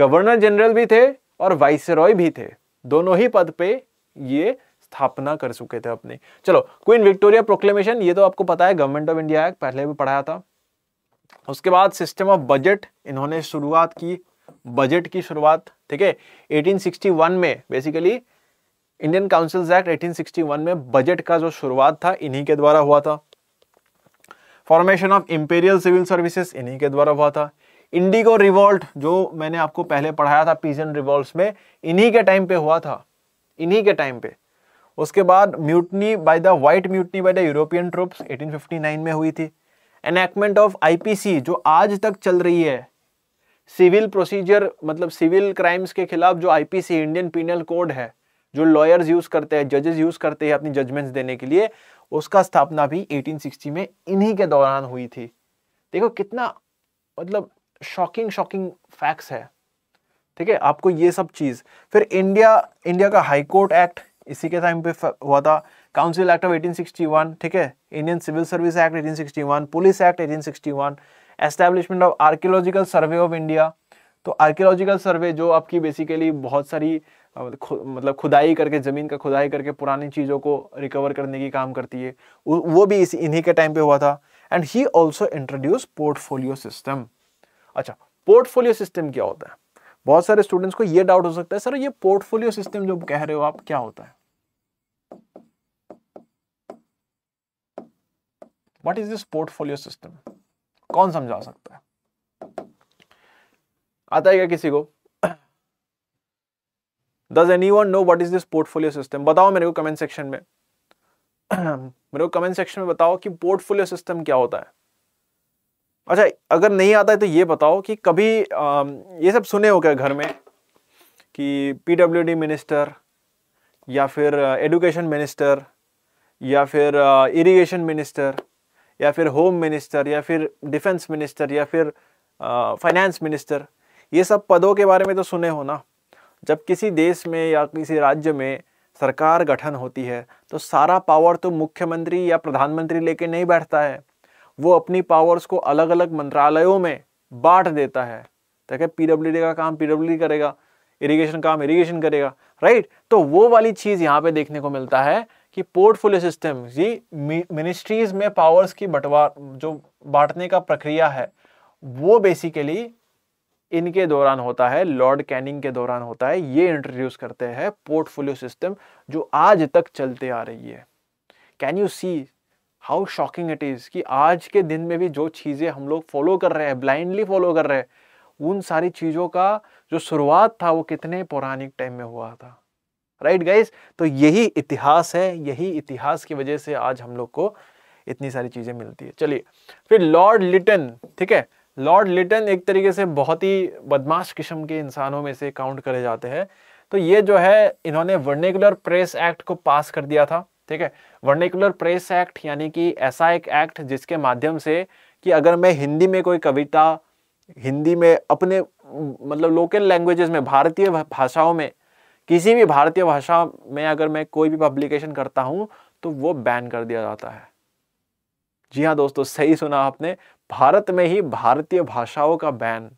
गवर्नर जनरल भी थे और वाइसरॉय भी थे दोनों ही पद पे ये स्थापना कर चुके थे अपने चलो क्वीन विक्टोरिया प्रोक्लेमेशन ये तो आपको पता है गवर्नमेंट ऑफ इंडिया एक्ट पहले भी पढ़ाया था उसके बाद सिस्टम ऑफ बजट इन्होंने शुरुआत की बजट की शुरुआत ठीक है 1861 में बेसिकली इंडियन काउंसिल एक्ट 1861 में बजट का जो शुरुआत था इन्हीं के द्वारा हुआ था formation of imperial civil services इन्हीं के द्वारा हुआ था इंडिगो रिवॉल्ट जो मैंने आपको पहले पढ़ाया था पीजन रिवॉल्ट में इन्हीं के टाइम पे हुआ था इन्हीं के टाइम पे उसके बाद mutiny by the white mutiny by the European troops 1859 में हुई थी एनैक्टमेंट ऑफ आईपीसी जो आज तक चल रही है सिविल प्रोसीजर मतलब सिविल क्राइम्स के खिलाफ जो आईपीसी इंडियन पीनल कोड है जो लॉयर्स यूज करते हैं जजेस यूज करते हैं अपनी जजमेंट्स देने के लिए उसका स्थापना भी 1860 में इन्हीं के दौरान हुई थी देखो कितना मतलब शॉकिंग शॉकिंग फैक्ट्स है ठीक है आपको ये सब चीज़ फिर इंडिया इंडिया का हाईकोर्ट एक्ट इसी के टाइम पे हुआ था काउंसिल एक्ट ऑफ एटीन ठीक है Indian civil service act eighteen police act eighteen establishment of archaeological survey of India तो आर्कियोलॉजिकल सर्वे जो आपकी बेसिकली बहुत सारी मतलब, मतलब खुदाई करके ज़मीन का खुदाई करके पुरानी चीज़ों को रिकवर करने की काम करती है वो भी इसी इन्हीं के टाइम पे हुआ था and he also introduce portfolio system अच्छा पोर्टफोलियो सिस्टम क्या होता है बहुत सारे स्टूडेंट्स को ये डाउट हो सकता है सर ये पोर्टफोलियो सिस्टम जो कह रहे हो आप क्या होता है what is this portfolio system कौन समझा सकता है आता है क्या किसी को does anyone know what is this portfolio system बताओ मेरे को कमेंट सेक्शन में मेरे को कमेंट सेक्शन में बताओ कि पोर्टफोलियो सिस्टम क्या होता है अच्छा अगर नहीं आता है तो ये बताओ कि कभी आ, ये सब सुने हो क्या घर में कि पीडब्ल्यूडी मिनिस्टर या फिर एजुकेशन मिनिस्टर या फिर इरिगेशन मिनिस्टर या फिर होम मिनिस्टर या फिर डिफेंस मिनिस्टर या फिर फाइनेंस मिनिस्टर ये सब पदों के बारे में तो सुने हो ना जब किसी देश में या किसी राज्य में सरकार गठन होती है तो सारा पावर तो मुख्यमंत्री या प्रधानमंत्री लेके नहीं बैठता है वो अपनी पावर्स को अलग अलग मंत्रालयों में बांट देता है ताकि तो पीडब्ल्यूडी का काम पीडब्ल्यूडी करेगा इरिगेशन काम इरिगेशन करेगा राइट तो वो वाली चीज़ यहाँ पे देखने को मिलता है कि पोर्टफोलियो सिस्टम ये मिनिस्ट्रीज में पावर्स की बंटवार जो बांटने का प्रक्रिया है वो बेसिकली इनके दौरान होता है लॉर्ड कैनिंग के दौरान होता है ये इंट्रोड्यूस करते हैं पोर्टफोलियो सिस्टम जो आज तक चलते आ रही है can you see how shocking it is कि आज के दिन में भी जो चीज़ें हम लोग फॉलो कर रहे हैं ब्लाइंडली फॉलो कर रहे हैं उन सारी चीज़ों का जो शुरुआत था वो कितने पौराणिक टाइम में हुआ था राइट गाइज तो यही इतिहास है यही इतिहास की वजह से आज हम लोग को इतनी सारी चीज़ें मिलती है चलिए फिर लॉर्ड लिटन ठीक है लॉर्ड लिटन एक तरीके से बहुत ही बदमाश किस्म के इंसानों में से काउंट करे जाते हैं तो ये जो है इन्होंने वर्नेकुलर प्रेस एक्ट को पास कर दिया था ठीक है वर्नेकुलर प्रेस एक्ट यानी कि ऐसा एक एक्ट जिसके माध्यम से कि अगर मैं हिंदी में कोई कविता हिंदी में अपने मतलब लोकल लैंग्वेजेस में भारतीय भाषाओं में किसी भी भारतीय भाषा में अगर मैं कोई भी पब्लिकेशन करता हूं तो वो बैन कर दिया जाता है जी हाँ दोस्तों सही सुना आपने भारत में ही भारतीय भाषाओं का बैन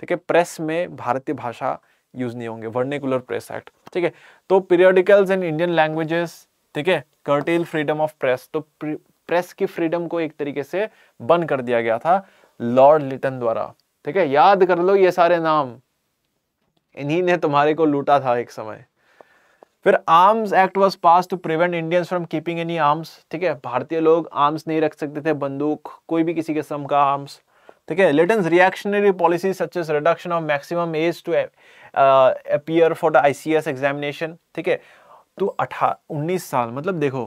ठीक है प्रेस में भारतीय भाषा यूज नहीं होंगे वर्निकुलर प्रेस एक्ट ठीक है तो पीरियोडिकल्स इन इंडियन लैंग्वेजेस ठीक है कर्टेल फ्रीडम ऑफ प्रेस तो प्रेस की फ्रीडम को एक तरीके से बंद कर दिया गया था लॉर्ड लिटन द्वारा ठीक है याद कर लो ये सारे नाम इन्हीं ने तुम्हारे को लूटा था एक समय फिर arms act was pass to prevent Indians from keeping any arms ठीक है भारतीय लोग आर्म्स नहीं रख सकते थे बंदूक कोई भी किसी किस्म का आर्म्स ठीक है Lytton's reactionary policy such as reduction of maximum age to appear for the ICS examination ठीक है तो अठा उन्नीस साल मतलब देखो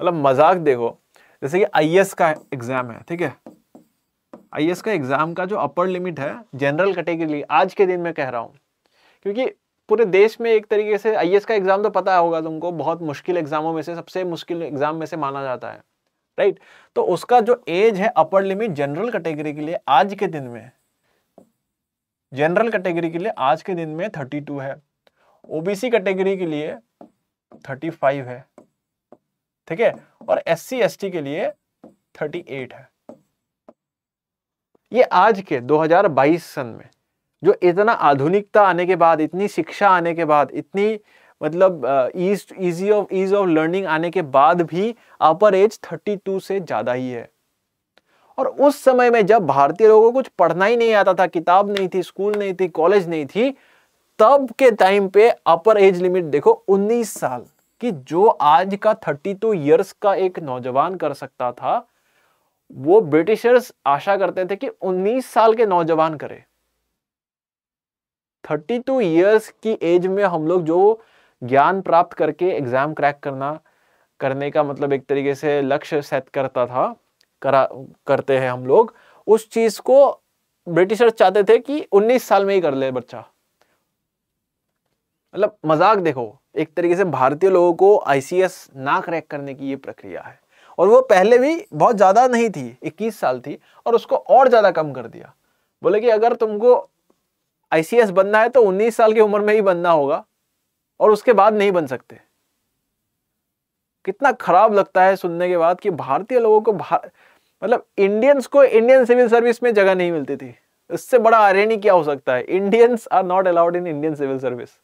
मतलब मजाक देखो जैसे कि आई e का एग्जाम है ठीक है आई का एग्ज़ाम का जो अपर लिमिट है जनरल कैटेगरी आज के दिन में कह रहा हूँ क्योंकि पूरे देश में एक तरीके से आई का एग्ज़ाम तो पता होगा तुमको बहुत मुश्किल एग्ज़ामों में से सबसे मुश्किल एग्ज़ाम में से माना जाता है राइट तो उसका जो एज है अपर लिमिट जनरल कैटेगरी के लिए आज के दिन में जनरल कैटेगरी के लिए आज के दिन में टू है ओबीसी कैटेगरी के लिए फाइव है ठीक है और एस सी के लिए एट है ये आज के 2022 सन में जो इतना आधुनिकता आने के बाद इतनी शिक्षा आने के बाद इतनी मतलब ease easy of ease of learning आने के बाद भी अपर एज 32 से ज़्यादा ही है और उस समय में जब भारतीय लोगों को कुछ पढ़ना ही नहीं आता था किताब नहीं थी स्कूल नहीं थी कॉलेज नहीं थी तब के टाइम पे अपर एज लिमिट देखो 19 साल कि जो आज का 32 इयर्स का एक नौजवान कर सकता था वो ब्रिटिशर्स आशा करते थे कि 19 साल के नौजवान करें 32 इयर्स की एज में हम लोग जो ज्ञान प्राप्त करके एग्जाम क्रैक करना करने का मतलब एक तरीके से लक्ष्य सेट करता था करा करते हैं हम लोग उस चीज को ब्रिटिशर्स चाहते थे कि 19 साल में ही कर ले बच्चा मतलब मजाक देखो एक तरीके से भारतीय लोगों को आईसीएस ना क्रैक करने की ये प्रक्रिया है और वो पहले भी बहुत ज़्यादा नहीं थी इक्कीस साल थी और उसको और ज़्यादा कम कर दिया बोले कि अगर तुमको आई बनना है तो उन्नीस साल की उम्र में ही बनना होगा और उसके बाद नहीं बन सकते कितना खराब लगता है सुनने के बाद कि भारतीय लोगों को भार... मतलब इंडियंस को इंडियन सिविल सर्विस में जगह नहीं मिलती थी इससे बड़ा आरणी क्या हो सकता है Indians are not allowed in Indian civil service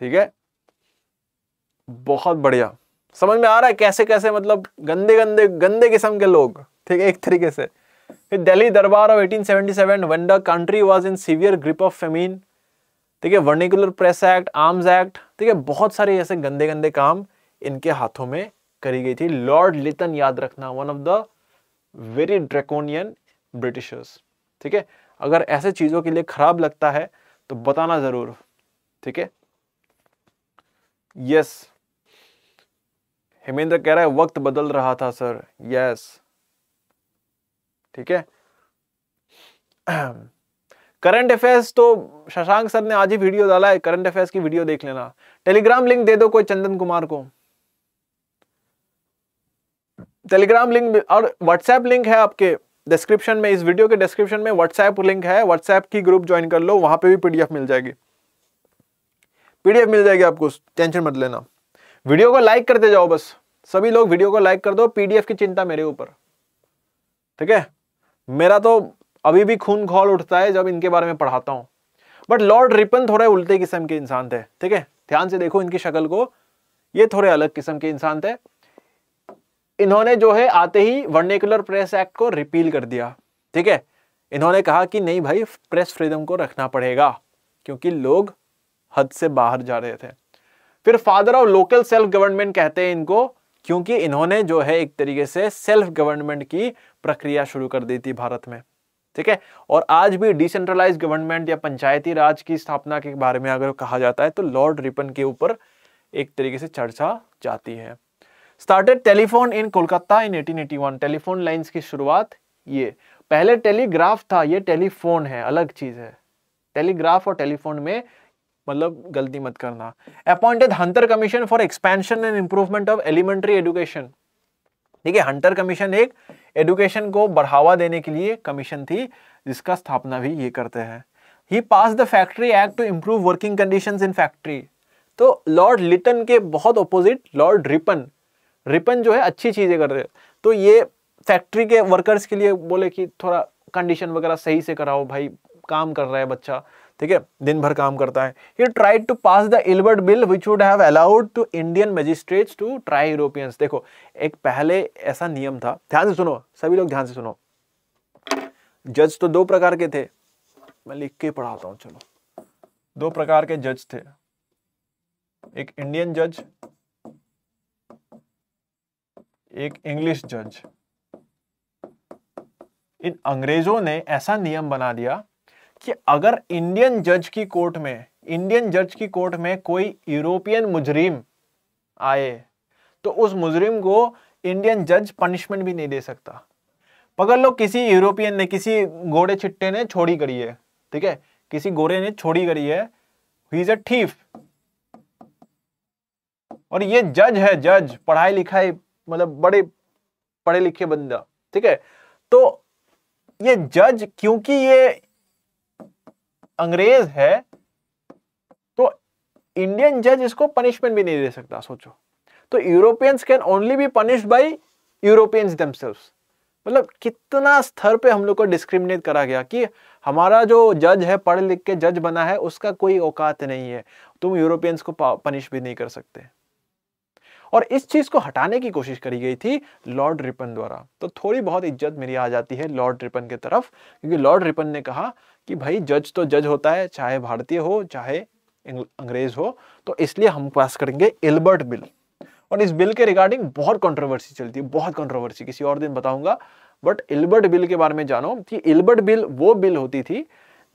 ठीक है बहुत बढ़िया समझ में आ रहा है कैसे कैसे मतलब गंदे गंदे गंदे किस्म के लोग ठीक है एक तरीके से फिर Delhi Darbar of 1877 when the country was in severe grip of famine ठीक है vernacular press act arms act ठीक है बहुत सारे ऐसे गंदे गंदे काम इनके हाथों में करी गई थी लॉर्ड लिटन याद रखना one of the very draconian Britishers ठीक है अगर ऐसे चीज़ों के लिए खराब लगता है तो बताना ज़रूर ठीक है यस हेमेंद्र कह रहा है वक्त बदल रहा था सर यस ठीक है करंट अफेयर्स तो शशांक सर ने आज ही वीडियो डाला है करंट अफेयर्स की वीडियो देख लेना टेलीग्राम लिंक दे दो कोई चंदन कुमार को टेलीग्राम लिंक और व्हाट्सएप लिंक है आपके डिस्क्रिप्शन में इस वीडियो के डिस्क्रिप्शन में व्हाट्सएप लिंक है व्हाट्सएप की ग्रुप ज्वाइन कर लो वहां पे भी पीडीएफ मिल जाएगी पीडीएफ मिल जाएगी आपको टेंशन मत लेना वीडियो को लाइक करते जाओ बस सभी लोग वीडियो को लाइक कर दो पीडीएफ की चिंता मेरे ऊपर ठीक है मेरा तो अभी भी खून खोल उठता है जब इनके बारे में पढ़ाता हूं बट लॉर्ड रिपन थोड़े उल्टे किस्म के इंसान थे ठीक है ध्यान से देखो इनकी शक्ल को ये थोड़े अलग किस्म के इंसान थे इन्होंने जो है आते ही वर्नेकुलर प्रेस एक्ट को रिपील कर दिया ठीक है इन्होंने कहा कि नहीं भाई प्रेस फ्रीडम को रखना पड़ेगा क्योंकि लोग हद से बाहर जा रहे थे फिर father of local self government कहते हैं इनको क्योंकि इन्होंने जो है एक तरीके से सेल्फ गवर्नमेंट की प्रक्रिया शुरू कर दी थी भारत में ठीक है और आज भी डिसेंट्रलाइज गवर्नमेंट या पंचायती राज की स्थापना के बारे में अगर कहा जाता है तो लॉर्ड रिपन के ऊपर एक तरीके से चर्चा जाती है started telephone in Kolkata in 1881 telephone lines की शुरुआत ये पहले टेलीग्राफ था ये टेलीफोन है अलग चीज़ है टेलीग्राफ और टेलीफोन में मतलब गलती मत करना appointed Hunter commission for expansion and improvement of elementary education ठीक है हंटर कमीशन एक एजुकेशन को बढ़ावा देने के लिए कमीशन थी जिसका स्थापना भी ये करते हैं he pass the factory act to improve working condition in factory तो लॉर्ड लिटन के बहुत ऑपोजिट लॉर्ड रिपन रिपन जो है अच्छी चीज़ें कर रहे तो ये फैक्ट्री के वर्कर्स के लिए बोले कि थोड़ा कंडीशन वगैरह सही से कराओ भाई काम कर रहा है बच्चा ठीक है दिन भर काम करता है ये tried to pass the Ilbert bill which would have allowed to Indian magistrates to try Europeans देखो एक पहले ऐसा नियम था ध्यान से सुनो सभी लोग ध्यान से सुनो जज तो दो प्रकार के थे मैं लिख के पढ़ाता हूँ चलो दो प्रकार के जज थे एक इंडियन जज एक इंग्लिश जज इन अंग्रेजों ने ऐसा नियम बना दिया कि अगर इंडियन जज की कोर्ट में इंडियन जज की कोर्ट में कोई यूरोपियन मुजरिम आए तो उस मुजरिम को इंडियन जज पनिशमेंट भी नहीं दे सकता पकड़ लो किसी यूरोपियन ने किसी घोड़े छिट्टे ने छोड़ी करी है ठीक है किसी गोरे ने छोड़ी करी है ही इज अ थीफ और ये जज है जज पढ़ाई लिखाई मतलब बड़े पढ़े लिखे बंदा ठीक है तो ये जज क्योंकि ये अंग्रेज है तो इंडियन जज इसको पनिशमेंट भी नहीं दे सकता सोचो तो Europeans can only be punished by Europeans themselves मतलब कितना स्तर पे हम लोग को डिस्क्रिमिनेट करा गया कि हमारा जो जज है पढ़ लिख के जज बना है उसका कोई औकात नहीं है तुम यूरोपियंस को पनिश भी नहीं कर सकते और इस चीज़ को हटाने की कोशिश करी गई थी लॉर्ड रिपन द्वारा तो थोड़ी बहुत इज्जत मेरी आ जाती है लॉर्ड रिपन की तरफ क्योंकि लॉर्ड रिपन ने कहा कि भाई जज तो जज होता है चाहे भारतीय हो चाहे अंग्रेज हो तो इसलिए हम पास करेंगे एल्बर्ट बिल और इस बिल के रिगार्डिंग बहुत कंट्रोवर्सी चलती है बहुत कंट्रोवर्सी किसी और दिन बताऊंगा बट एल्बर्ट बिल के बारे में जानो कि एल्बर्ट बिल वो बिल होती थी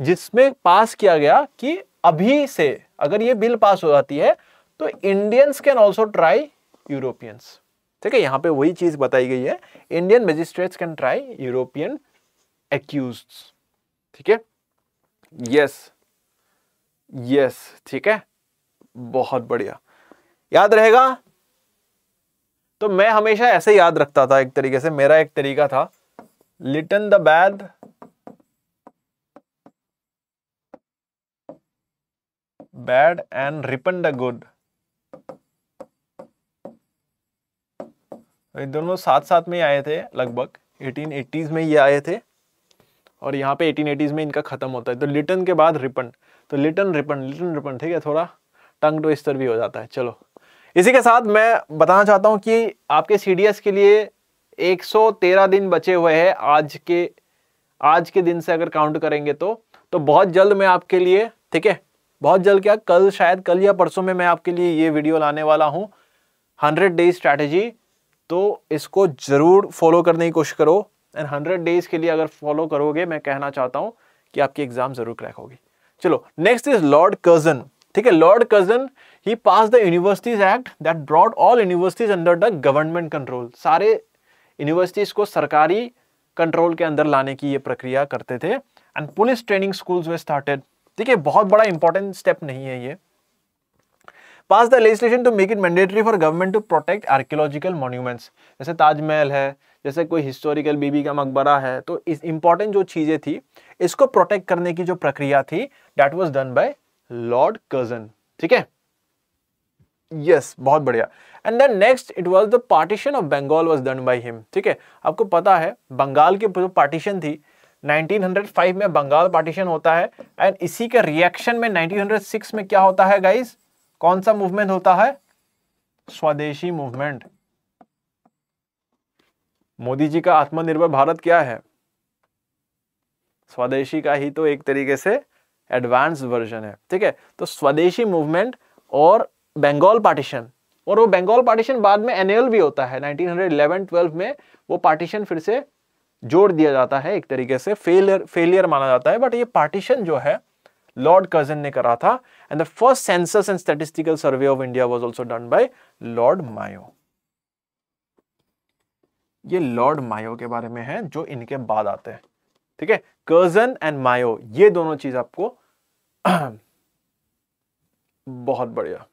जिसमें पास किया गया कि अभी से अगर ये बिल पास हो जाती है तो Indians can also try Europeans ठीक है यहाँ पे वही चीज़ बताई गई है Indian magistrates can try European accused ठीक है यस यस ठीक है बहुत बढ़िया याद रहेगा तो मैं हमेशा ऐसे याद रखता था एक तरीके से मेरा एक तरीका था Lytton the bad bad and Ripon the good दोनों साथ साथ में आए थे लगभग 1880s में ये आए थे और यहाँ पे 1880s में इनका ख़त्म होता है तो लिटन के बाद रिपन तो लिटन रिपन लिटन रिपन ठीक है थोड़ा टंग स्तर भी हो जाता है चलो इसी के साथ मैं बताना चाहता हूँ कि आपके सी के लिए 113 दिन बचे हुए हैं आज के आज के दिन से अगर काउंट करेंगे तो तो बहुत जल्द मैं आपके लिए ठीक है बहुत जल्द क्या कल शायद कल या परसों में मैं आपके लिए ये वीडियो लाने वाला हूँ हंड्रेड डेज स्ट्रैटेजी तो इसको ज़रूर फॉलो करने की कोशिश करो एंड हंड्रेड डेज के लिए अगर फॉलो करोगे मैं कहना चाहता हूं कि आपकी एग्ज़ाम ज़रूर क्रैक होगी चलो नेक्स्ट इज लॉर्ड कजन ठीक है lord Curzon he pass the universities act that brought all universities under the government control सारे यूनिवर्सिटीज़ को सरकारी कंट्रोल के अंदर लाने की ये प्रक्रिया करते थे and police training schools were started ठीक है बहुत बड़ा इंपॉर्टेंट स्टेप नहीं है ये pass the legislation to make it mandatory for government to protect archaeological monuments जैसे ताजमहल है जैसे कोई हिस्टोरिकल बीबी का मकबरा है तो इस इंपॉर्टेंट जो चीज़ें थी इसको प्रोटेक्ट करने की जो प्रक्रिया थी that was done by lord Curzon ठीक है यस बहुत बढ़िया and then next it was the partition of Bengal was done by him ठीक है आपको पता है बंगाल की जो पार्टीशन थी 1905 में बंगाल पार्टीशन होता है एंड इसी के रिएक्शन में 1906 में क्या होता है गाइस कौन सा मूवमेंट होता है स्वदेशी मूवमेंट मोदी जी का आत्मनिर्भर भारत क्या है स्वदेशी का ही तो एक तरीके से एडवांस वर्जन है ठीक है तो स्वदेशी मूवमेंट और बंगाल पार्टीशन और वो बंगाल पार्टीशन बाद में एनुअल भी होता है 1911-12 में वो पार्टीशन फिर से जोड़ दिया जाता है एक तरीके से फेलियर फेलियर माना जाता है बट ये पार्टीशन जो है लॉर्ड कजन ने करा था and the first census and statistical survey of India was also done by lord Mayo ये लॉर्ड मायो के बारे में है जो इनके बाद आते हैं ठीक है कर्जन एंड मायो ये दोनों चीज आपको बहुत बढ़िया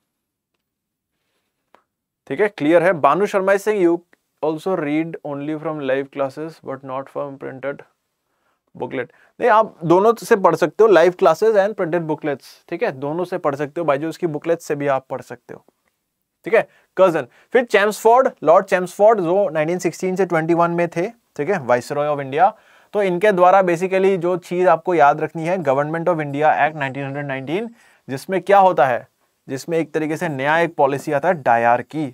ठीक है क्लियर है Banu Sharma Singh you also read only from live classes but not from printed booklet नहीं आप दोनों से पढ़ सकते हो live classes and printed booklets ठीक है दोनों से पढ़ सकते हो भाई बाइजूस उसकी बुकलेट से भी आप पढ़ सकते हो ठीक है कजन फिर चैम्सफोर्ड लॉर्ड चैम्सफोर्ड जो 1916 से 21 में थे ठीक है वाइसरॉय ऑफ इंडिया तो इनके द्वारा बेसिकली जो चीज़ आपको याद रखनी है government of India act nineteen जिसमें क्या होता है जिसमें एक तरीके से नया एक पॉलिसी आता है डायर की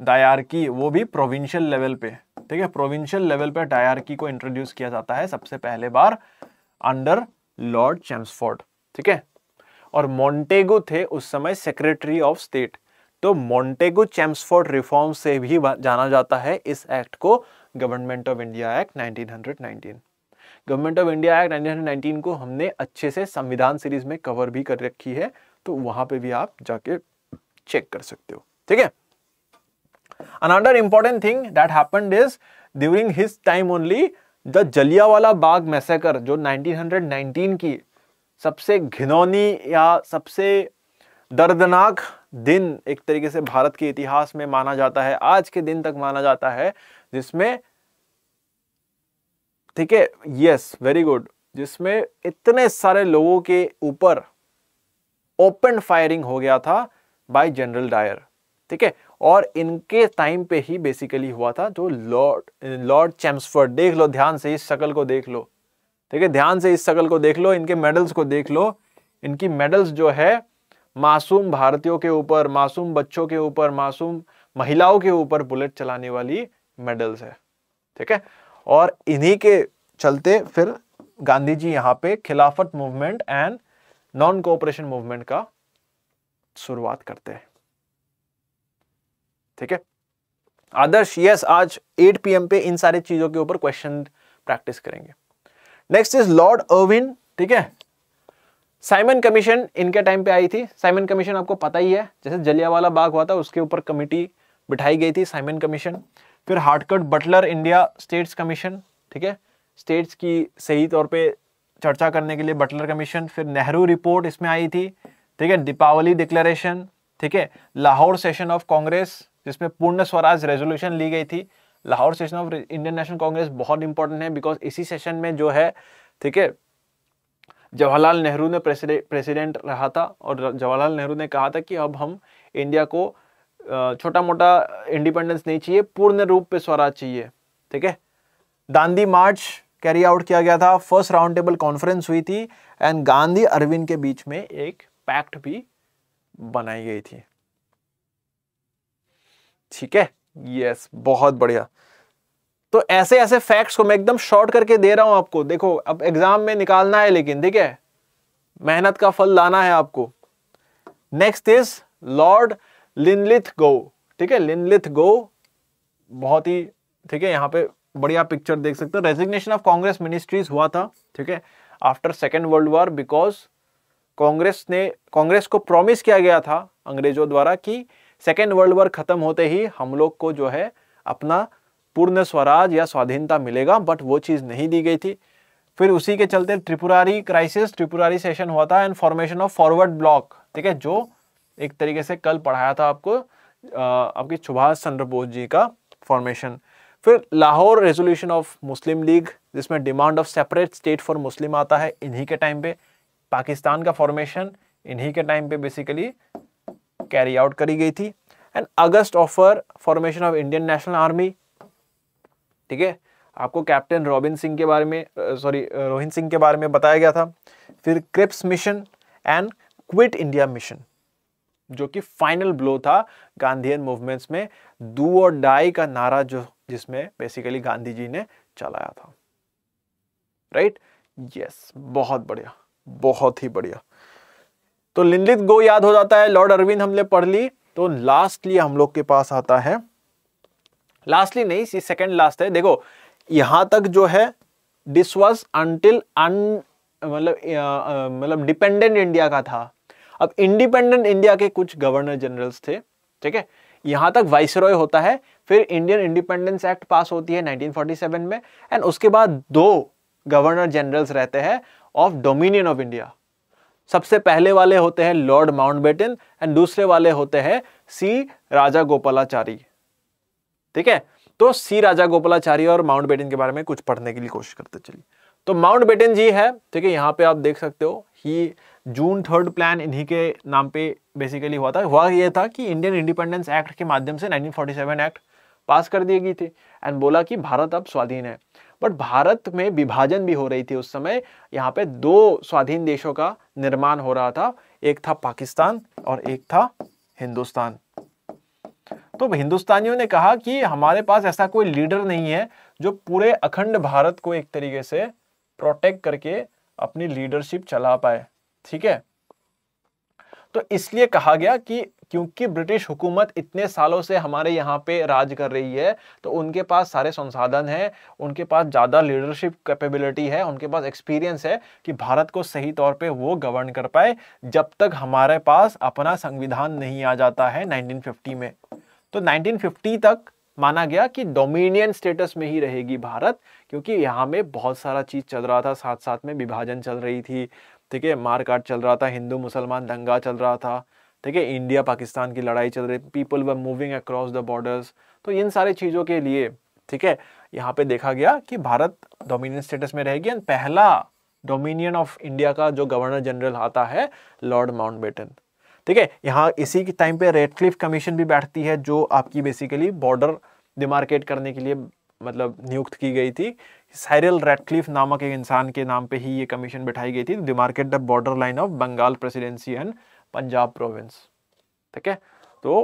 की वो भी प्रोविंशियल लेवल पे ठीक है प्रोविंशियल लेवल पे डायरकी को इंट्रोड्यूस किया जाता है सबसे पहले बार अंडर लॉर्ड चैम्सफोर्ड ठीक है और मोंटेगो थे उस समय सेक्रेटरी ऑफ स्टेट तो मोंटेगो चैम्सफोर्ड रिफॉर्म से भी जाना जाता है इस एक्ट को government of India act nineteen government of India act nineteen को हमने अच्छे से संविधान सीरीज में कवर भी कर रखी है तो वहां पे भी आप जाके चेक कर सकते हो ठीक है another important thing that happened is during his time only the Jallianwala Bagh massacre जो 1919 की सबसे घिनौनी या सबसे दर्दनाक दिन एक तरीके से भारत के इतिहास में माना जाता है आज के दिन तक माना जाता है जिसमें ठीक है यस वेरी गुड जिसमें इतने सारे लोगों के ऊपर ओपन फायरिंग हो गया था बाय जनरल डायर ठीक है और इनके टाइम पे ही बेसिकली हुआ था जो लॉर्ड लॉर्ड चैम्सफर्ड देख लो ध्यान से इस शक्ल को देख लो ठीक है ध्यान से इस शक्ल को देख लो इनके मेडल्स को देख लो इनकी मेडल्स जो है मासूम भारतीयों के ऊपर मासूम बच्चों के ऊपर मासूम महिलाओं के ऊपर बुलेट चलाने वाली मेडल्स है ठीक है और इन्हीं के चलते फिर गांधी जी यहाँ पे Khilafat movement and non cooperation movement का शुरुआत करते हैं ठीक है आदर्श यस आज 8 पीएम पे इन सारी चीजों के ऊपर क्वेश्चन प्रैक्टिस करेंगे नेक्स्ट इज लॉर्ड अर्विन ठीक है साइमन कमीशन इनके टाइम पे आई थी साइमन कमीशन आपको पता ही है जैसे जलियावाला बाग हुआ था उसके ऊपर कमिटी बिठाई गई थी साइमन कमीशन फिर Harcourt Butler India states commission ठीक है स्टेट्स की सही तौर पे चर्चा करने के लिए बटलर कमीशन फिर नेहरू रिपोर्ट इसमें आई थी ठीक है दीपावली डिक्लेरेशन ठीक है लाहौर सेशन ऑफ कांग्रेस जिसमें पूर्ण स्वराज रेजोल्यूशन ली गई थी Lahore session of Indian national congress बहुत इंपॉर्टेंट है बिकॉज इसी सेशन में जो है ठीक है जवाहरलाल नेहरू ने प्रेसिडेंट रहा था और जवाहरलाल नेहरू ने कहा था कि अब हम इंडिया को छोटा मोटा इंडिपेंडेंस नहीं चाहिए पूर्ण रूप पे स्वराज चाहिए ठीक है दांडी मार्च कैरी आउट किया गया था फर्स्ट राउंड टेबल कॉन्फ्रेंस हुई थी एंड गांधी अरविंद के बीच में एक पैक्ट भी बनाई गई थी ठीक है यस बहुत बढ़िया तो ऐसे ऐसे फैक्ट्स को मैं एकदम शॉर्ट करके दे रहा हूं आपको देखो अब एग्जाम में निकालना है लेकिन ठीक है मेहनत का फल लाना है आपको next is lord Linlithgow ठीक है लिनलिथ गो बहुत ही ठीक है यहाँ पे बढ़िया पिक्चर देख सकते हो रेजिग्नेशन ऑफ कांग्रेस मिनिस्ट्रीज हुआ था ठीक है after second world war because congress ने कांग्रेस को प्रॉमिस किया गया था अंग्रेजों द्वारा कि सेकेंड वर्ल्ड वॉर खत्म होते ही हम लोग को जो है अपना पूर्ण स्वराज या स्वाधीनता मिलेगा बट वो चीज़ नहीं दी गई थी फिर उसी के चलते त्रिपुरारी क्राइसिस त्रिपुरारी सेशन हुआ था and formation of forward bloc ठीक है जो एक तरीके से कल पढ़ाया था आपको आपकी सुभाष चंद्र बोस जी का फॉर्मेशन फिर Lahore resolution of Muslim league जिसमें demand of separate state for Muslim आता है इन्हीं के टाइम पे पाकिस्तान का फॉर्मेशन इन्हीं के टाइम पे बेसिकली कैरी आउट करी गई थी and August offer formation of Indian national army ठीक है आपको कैप्टन रॉबिन सिंह के बारे में सॉरी रोहिंद सिंह के बारे में बताया गया था फिर Cripps mission and quit India mission जो कि फाइनल ब्लो था गांधीयन मूवमेंट्स में डू और डाई का नारा जो जिसमें बेसिकली गांधी जी ने चलाया था राइट right? यस yes, बहुत बढ़िया बहुत ही बढ़िया तो लिंलित गो याद हो जाता है लॉर्ड अरविंद हमने पढ़ ली तो लास्टली हम लोग के पास आता है लास्टली नहीं सी सेकेंड लास्ट है देखो यहां तक जो है दिस वॉज अंटिल अन मतलब मतलब डिपेंडेंट इंडिया का था अब इंडिपेंडेंट इंडिया के कुछ गवर्नर जनरल्स थे ठीक है यहां तक वाइसरॉय होता है फिर इंडियन इंडिपेंडेंस एक्ट पास होती है 1947 में एंड उसके बाद दो गवर्नर जनरल्स रहते हैं ऑफ डोमिनियन ऑफ इंडिया सबसे पहले वाले होते हैं लॉर्ड माउंटबेटन एंड दूसरे वाले होते हैं सी राजा गोपालाचारी ठीक है तो सी राजा गोपालाचारी और माउंटबेटन के बारे में कुछ पढ़ने के लिए कोशिश करते चलिए तो माउंटबेटन जी है ठीक है यहाँ पे आप देख सकते हो ही जून थर्ड प्लान इन्हीं के नाम पे बेसिकली हुआ था हुआ ये था कि इंडियन इंडिपेंडेंस एक्ट के माध्यम से 1947 एक्ट पास कर दी गई थी एंड बोला कि भारत अब स्वाधीन है बट भारत में विभाजन भी हो रही थी उस समय यहाँ पे दो स्वाधीन देशों का निर्माण हो रहा था एक था पाकिस्तान और एक था हिंदुस्तान तो हिंदुस्तानियों ने कहा कि हमारे पास ऐसा कोई लीडर नहीं है जो पूरे अखंड भारत को एक तरीके से प्रोटेक्ट करके अपनी लीडरशिप चला पाए ठीक है तो इसलिए कहा गया कि क्योंकि ब्रिटिश हुकूमत इतने सालों से हमारे यहाँ पे राज कर रही है तो उनके पास सारे संसाधन हैं उनके पास ज़्यादा लीडरशिप कैपेबिलिटी है उनके पास एक्सपीरियंस है कि भारत को सही तौर पे वो गवर्न कर पाए जब तक हमारे पास अपना संविधान नहीं आ जाता है 1950 में तो 1950 तक माना गया कि डोमिनियन स्टेटस में ही रहेगी भारत क्योंकि यहाँ में बहुत सारा चीज़ चल रहा था साथ साथ में विभाजन चल रही थी ठीक है मार काट चल रहा था हिंदू मुसलमान दंगा चल रहा था ठीक है इंडिया पाकिस्तान की लड़ाई चल रही people were moving across the borders तो इन सारे चीज़ों के लिए ठीक है यहाँ पे देखा गया कि भारत डोमिनियन स्टेटस में रहेगी एंड पहला डोमिनियन ऑफ इंडिया का जो गवर्नर जनरल आता है लॉर्ड माउंट बेटन ठीक है यहाँ इसी के टाइम पे रेडक्लिफ कमीशन भी बैठती है जो आपकी बेसिकली बॉर्डर डिमार्केट करने के लिए मतलब नियुक्त की गई थी सैरल रेडक्लिफ नामक एक इंसान के नाम पे ही ये कमीशन बिठाई गई थी demarcate the border line of Bengal presidency and Punjab province ठीक है तो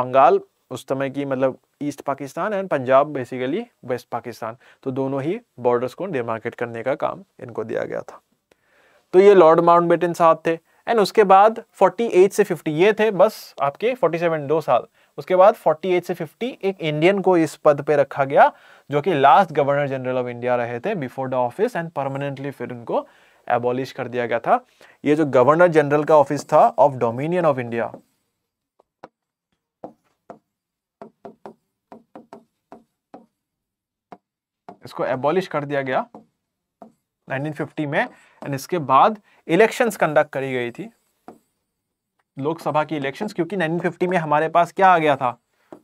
बंगाल उस समय की मतलब east Pakistan and Punjab basically west Pakistan तो दोनों ही बॉर्डर्स को डिमार्केट करने का काम इनको दिया गया था तो ये लॉर्ड माउंटबेटन साहब थे एंड उसके बाद 48 से 50 ये थे बस आपके 47 दो साल उसके बाद 48 से 50 एक इंडियन को इस पद पे रखा गया जो कि last governor general of India रहे थे before the office and permanently फिर उनको एबॉलिश कर दिया गया था ये जो गवर्नर जनरल का ऑफिस था ऑफ डोमिनियन ऑफ इंडिया इसको एबॉलिश कर दिया गया 1950 में एंड इसके बाद इलेक्शंस कंडक्ट करी गई थी लोकसभा की इलेक्शंस क्योंकि 1950 में हमारे पास क्या आ गया था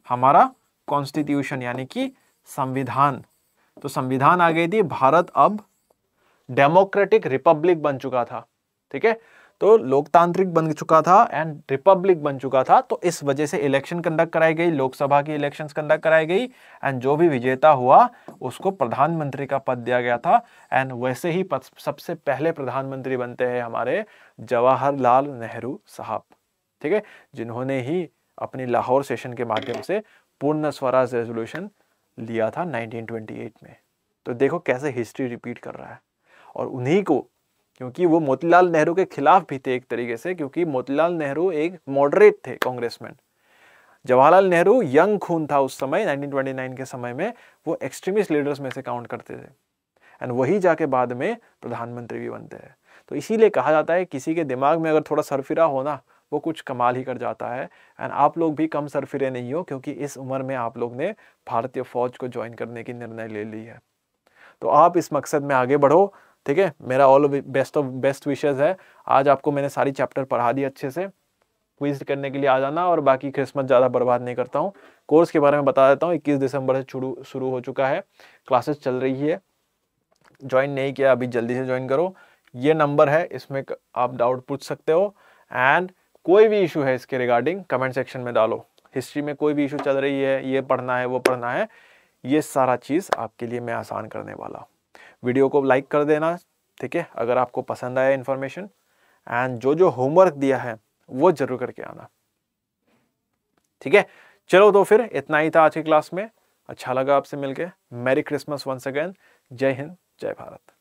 हमारा कॉन्स्टिट्यूशन यानी कि संविधान तो संविधान आ गई थी भारत अब डेमोक्रेटिक रिपब्लिक बन चुका था ठीक है तो लोकतांत्रिक बन चुका था एंड रिपब्लिक बन चुका था तो इस वजह से इलेक्शन कंडक्ट कराई गई लोकसभा की इलेक्शंस कंडक्ट कराई गई एंड जो भी विजेता हुआ उसको प्रधानमंत्री का पद दिया गया था एंड वैसे ही सबसे पहले प्रधानमंत्री बनते हैं हमारे जवाहरलाल नेहरू साहब ठीक है जिन्होंने ही अपने लाहौर सेशन के माध्यम से पूर्ण स्वराज रेजोल्यूशन लिया था 1928 में तो देखो कैसे हिस्ट्री रिपीट कर रहा है और उन्हीं को क्योंकि वो मोतीलाल नेहरू के खिलाफ भी थे एक तरीके से क्योंकि मोतीलाल नेहरू एक मॉडरेट थे कांग्रेसमैन जवाहरलाल नेहरू यंग खून था उस समय 1929 के समय में वो एक्सट्रीमिस्ट लीडर्स में से काउंट करते थे एंड वही जाके बाद में प्रधानमंत्री भी बनते हैं तो इसीलिए कहा जाता है किसी के दिमाग में अगर थोड़ा सरफिरा हो ना वो कुछ कमाल ही कर जाता है एंड आप लोग भी कम सरफिरे नहीं हो क्योंकि इस उम्र में आप लोग ने भारतीय फ़ौज को ज्वाइन करने की निर्णय ले ली है तो आप इस मकसद में आगे बढ़ो ठीक है मेरा all best of best wishes है आज आपको मैंने सारी चैप्टर पढ़ा दी अच्छे से क्विज करने के लिए आ जाना और बाकी क्रिसमस ज़्यादा बर्बाद नहीं करता हूँ कोर्स के बारे में बता देता हूँ इक्कीस दिसंबर से शुरू शुरू हो चुका है क्लासेस चल रही है ज्वाइन नहीं किया अभी जल्दी से ज्वाइन करो ये नंबर है इसमें आप डाउट पूछ सकते हो एंड कोई भी इशू है इसके रिगार्डिंग कमेंट सेक्शन में डालो हिस्ट्री में कोई भी इशू चल रही है ये पढ़ना है वो पढ़ना है ये सारा चीज़ आपके लिए मैं आसान करने वाला वीडियो को लाइक कर देना ठीक है अगर आपको पसंद आया इन्फॉर्मेशन एंड जो जो होमवर्क दिया है वो जरूर करके आना ठीक है चलो तो फिर इतना ही था आज की क्लास में अच्छा लगा आपसे मिलके मैरी क्रिसमस वंस अगेन जय हिंद जय भारत